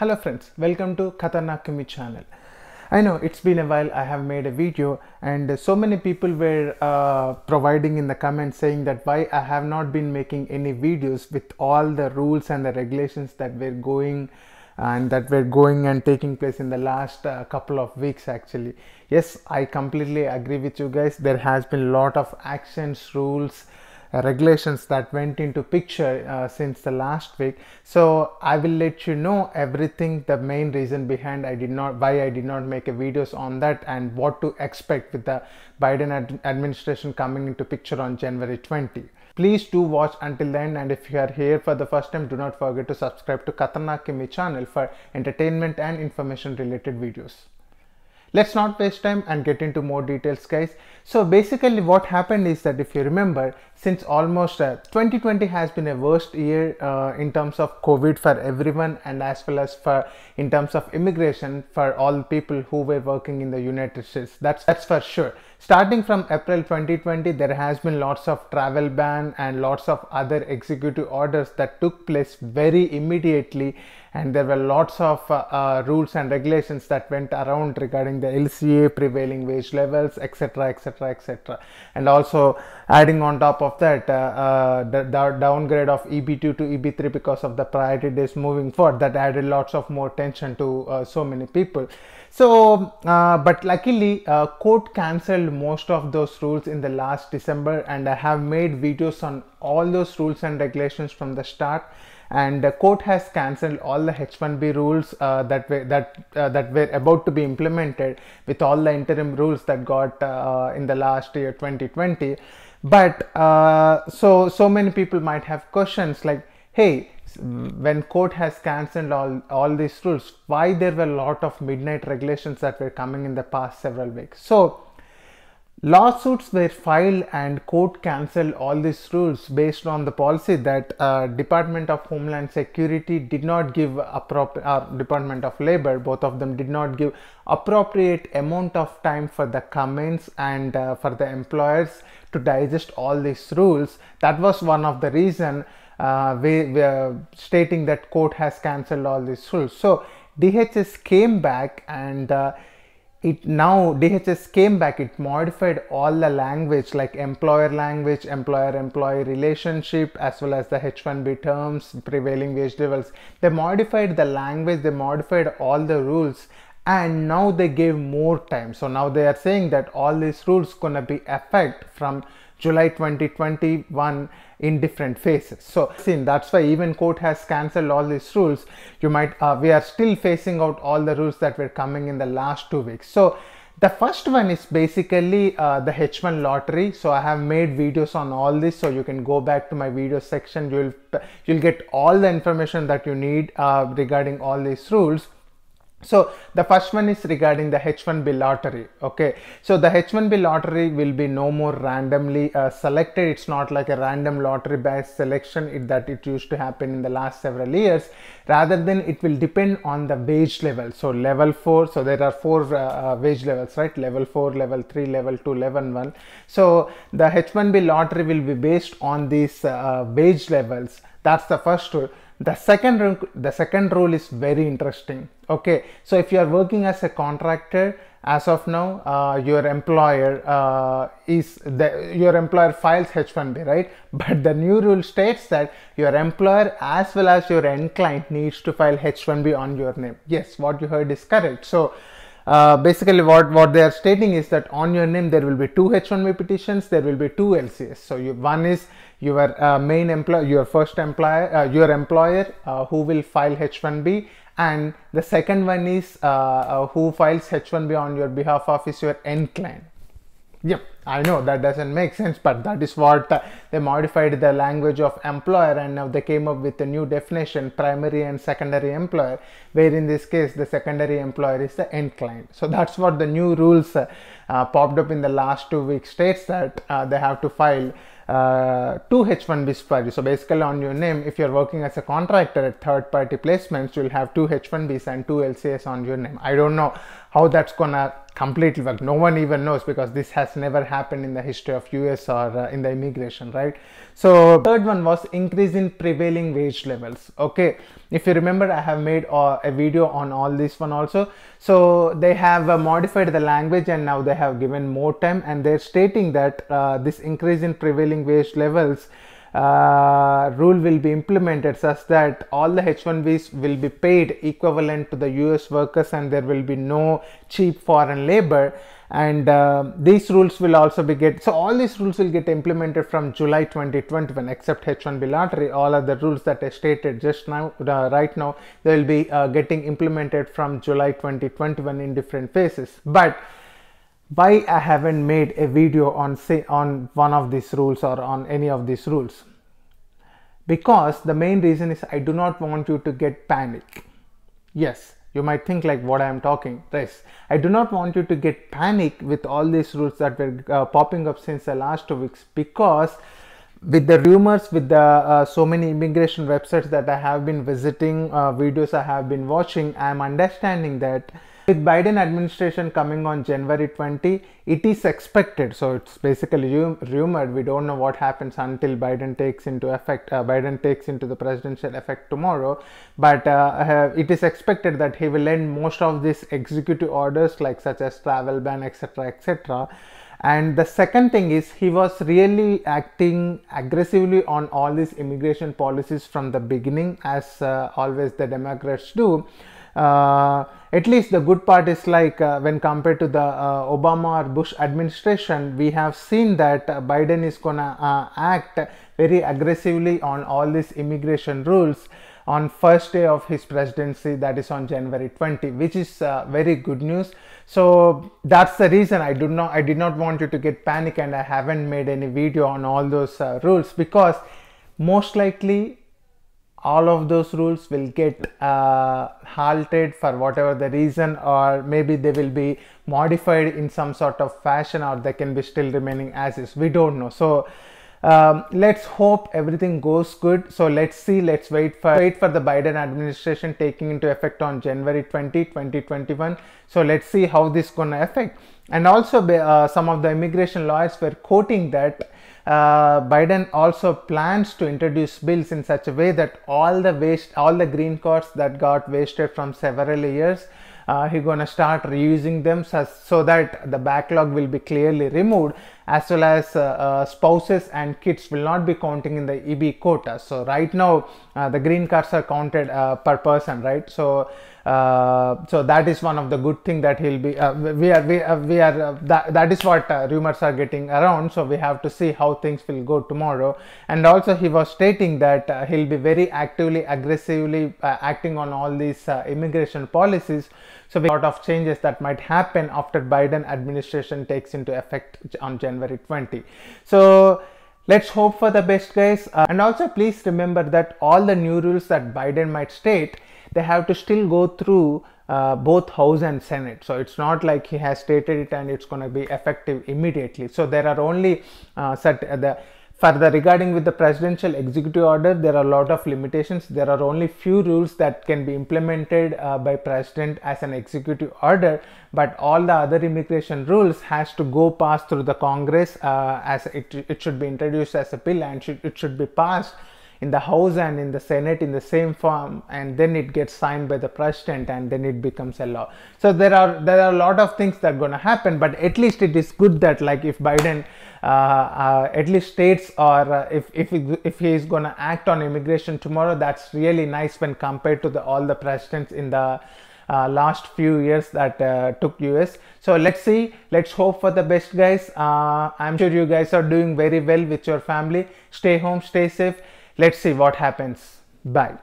Hello friends, welcome to Khatana Kumi channel. I know it's been a while I have made a video and so many people were uh, providing in the comments saying that why I have not been making any videos with all the rules and the regulations that were going and that were going and taking place in the last uh, couple of weeks actually. Yes, I completely agree with you guys. There has been a lot of actions, rules, uh, regulations that went into picture uh, since the last week so i will let you know everything the main reason behind i did not why i did not make a videos on that and what to expect with the biden ad administration coming into picture on january 20 please do watch until then and if you are here for the first time do not forget to subscribe to Katarna Kimi channel for entertainment and information related videos Let's not waste time and get into more details guys. So basically what happened is that if you remember since almost uh, 2020 has been a worst year uh, in terms of COVID for everyone and as well as for in terms of immigration for all people who were working in the United States. That's, that's for sure. Starting from April 2020, there has been lots of travel ban and lots of other executive orders that took place very immediately and there were lots of uh, uh, rules and regulations that went around regarding the LCA, prevailing wage levels, etc., etc., etc. And also adding on top of that, uh, uh the, the, downgrade of EB2 to EB3 because of the priority days moving forward that added lots of more tension to uh, so many people. So, uh, but luckily, court cancelled most of those rules in the last December and I have made videos on all those rules and regulations from the start and the court has cancelled all the H1B rules uh, that were that uh, that were about to be implemented with all the interim rules that got uh, in the last year 2020 but uh, so so many people might have questions like hey when court has cancelled all all these rules why there were a lot of midnight regulations that were coming in the past several weeks so Lawsuits were filed and court cancelled all these rules based on the policy that uh, Department of Homeland Security did not give appropriate, uh, Department of Labor, both of them did not give appropriate amount of time for the comments and uh, for the employers to digest all these rules. That was one of the reason uh, we, we stating that court has cancelled all these rules. So DHS came back and uh, it now DHS came back, it modified all the language like employer language, employer employee relationship, as well as the H1B terms, prevailing wage levels. They modified the language, they modified all the rules and now they gave more time. So now they are saying that all these rules gonna be effect from July 2021 in different phases. So that's why even court has cancelled all these rules. You might, uh, we are still facing out all the rules that were coming in the last two weeks. So the first one is basically uh, the H1 lottery. So I have made videos on all this. So you can go back to my video section. You'll, you'll get all the information that you need uh, regarding all these rules. So the first one is regarding the H1B lottery. Okay, so the H1B lottery will be no more randomly uh, selected. It's not like a random lottery based selection it, that it used to happen in the last several years. Rather than it will depend on the wage level. So level four. So there are four uh, uh wage levels, right? Level four, level three, level two, level one. So the H1B lottery will be based on these uh, uh wage levels. That's the first rule the second the second rule is very interesting okay so if you are working as a contractor as of now uh, your employer uh, is the, your employer files h1b right but the new rule states that your employer as well as your end client needs to file h1b on your name yes what you heard is correct so uh, basically what, what they are stating is that on your name there will be two H1B petitions, there will be two LCS. So you, one is your uh, main employer, your first employer, uh, your employer uh, who will file H1B and the second one is uh, who files H1B on your behalf of is your end client. Yep. I know that doesn't make sense, but that is what uh, they modified the language of employer and now they came up with a new definition primary and secondary employer, where in this case the secondary employer is the end client. So that's what the new rules uh, uh popped up in the last two weeks states that uh, they have to file uh, two H1Bs per So basically on your name, if you're working as a contractor at third party placements, you'll have two H1Bs and two LCS on your name. I don't know how that's gonna completely work. No one even knows because this has never happened in the history of US or uh, in the immigration, right? So third one was increase in prevailing wage levels. Okay, if you remember, I have made uh, a video on all this one also. So they have uh, modified the language and now they have given more time and they're stating that uh, this increase in prevailing wage levels uh, rule will be implemented such that all the H1Bs will be paid equivalent to the US workers and there will be no cheap foreign labor and uh, these rules will also be get so all these rules will get implemented from July 2021 except H1B lottery all other rules that I stated just now uh, right now they will be uh, getting implemented from July 2021 in different phases but why I haven't made a video on say on one of these rules or on any of these rules because the main reason is I do not want you to get panic yes you might think like what I am talking yes I do not want you to get panic with all these rules that were uh, popping up since the last two weeks because with the rumors with the uh, so many immigration websites that I have been visiting uh, videos I have been watching I am understanding that with Biden administration coming on January 20, it is expected. So it's basically rumored. We don't know what happens until Biden takes into effect. Uh, Biden takes into the presidential effect tomorrow, but uh, uh it is expected that he will end most of these executive orders, like such as travel ban, etc., etc and the second thing is he was really acting aggressively on all these immigration policies from the beginning, as uh, always the Democrats do. Uh, at least the good part is like uh, when compared to the uh, Obama or Bush administration, we have seen that uh, Biden is gonna uh, act very aggressively on all these immigration rules on first day of his presidency that is on January 20 which is uh, very good news so that's the reason I did not I did not want you to get panic and I haven't made any video on all those uh, rules because most likely all of those rules will get uh, halted for whatever the reason or maybe they will be modified in some sort of fashion or they can be still remaining as is we don't know so um, let's hope everything goes good. So let's see. Let's wait for wait for the Biden administration taking into effect on January 20, 2021. So let's see how this gonna affect. And also, uh, some of the immigration lawyers were quoting that uh, Biden also plans to introduce bills in such a way that all the waste, all the green cards that got wasted from several years uh, he's gonna start reusing them so, so, that the backlog will be clearly removed as well as uh, uh, spouses and kids will not be counting in the EB quota. So right now uh, the green cards are counted per person, right? So uh, so that is one of the good thing that he'll be uh, we are we, uh, we are that, that is what rumors are getting around so we have to see how things will go tomorrow and also he was stating that he'll be very actively aggressively acting on all these immigration policies so a lot of changes that might happen after biden administration takes into effect on january January 20. So let's hope for the best guys. Uh, and also please remember that all the new rules that Biden might state, they have to still go through uh, both House and Senate. So it's not like he has stated it and it's going to be effective immediately. So there are only uh, set, the Further, regarding with the presidential executive order, there are a lot of limitations. There are only few rules that can be implemented uh, by president as an executive order, but all the other immigration rules has to go pass through the Congress uh, as it, it should be introduced as a bill and should, it should be passed in the House and in the Senate in the same form and then it gets signed by the president and then it becomes a law. So there are there are a lot of things that are going to happen but at least it is good that like if Biden uh, uh, at least states or uh, if, if, he, if he is going to act on immigration tomorrow that's really nice when compared to the, all the presidents in the uh, last few years that uh, took us so let's see let's hope for the best guys uh, i'm sure you guys are doing very well with your family stay home stay safe Let's see what happens. Bye.